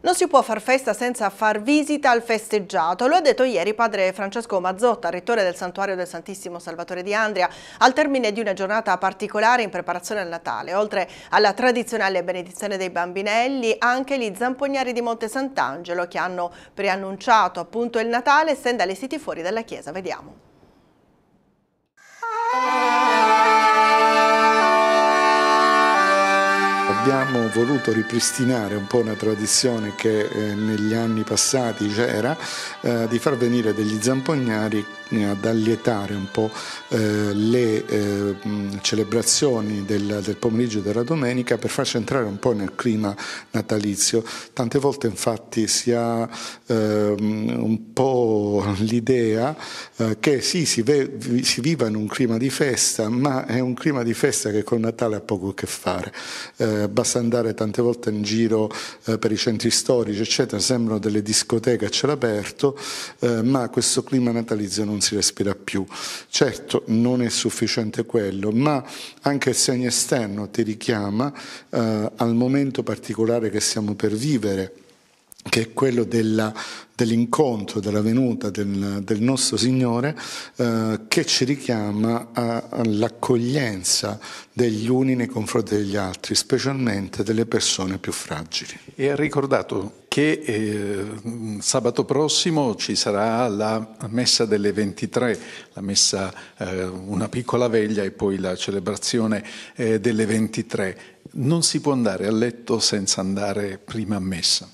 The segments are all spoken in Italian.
Non si può far festa senza far visita al festeggiato, lo ha detto ieri padre Francesco Mazzotta, rettore del Santuario del Santissimo Salvatore di Andria, al termine di una giornata particolare in preparazione al Natale. Oltre alla tradizionale benedizione dei bambinelli, anche gli zampognari di Monte Sant'Angelo che hanno preannunciato appunto il Natale, essendo allestiti fuori dalla chiesa. Vediamo. Abbiamo voluto ripristinare un po' una tradizione che eh, negli anni passati c'era eh, di far venire degli zampognari eh, ad allietare un po' eh, le eh, celebrazioni del, pomeriggio e della domenica per farci entrare un po' nel clima natalizio. Tante volte infatti si ha ehm, un po' l'idea che sì, si, si, viva in un clima di festa, ma è un clima di festa che con Natale ha poco a che fare. basta andare tante volte in giro per i centri storici, eccetera, sembrano delle discoteche a cielo aperto, ma questo clima natalizio non non si respira più. Certo, non è sufficiente quello, ma anche il segno esterno ti richiama eh, al momento particolare che stiamo per vivere che è quello della dell'incontro, della venuta del, del nostro Signore eh, che ci richiama all'accoglienza degli uni nei confronti degli altri, specialmente delle persone più fragili. E ha ricordato che eh, sabato prossimo ci sarà la messa delle 23, la messa eh, una piccola veglia e poi la celebrazione eh, delle 23. Non si può andare a letto senza andare prima a messa.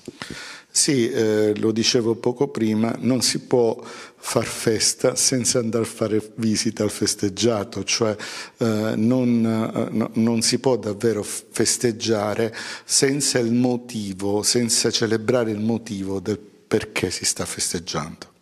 Sì, eh, lo dicevo poco prima, non si può far festa senza andare a fare visita al festeggiato, cioè eh, non, eh, no, non, si può davvero festeggiare senza il motivo, senza celebrare il motivo del perché si sta festeggiando.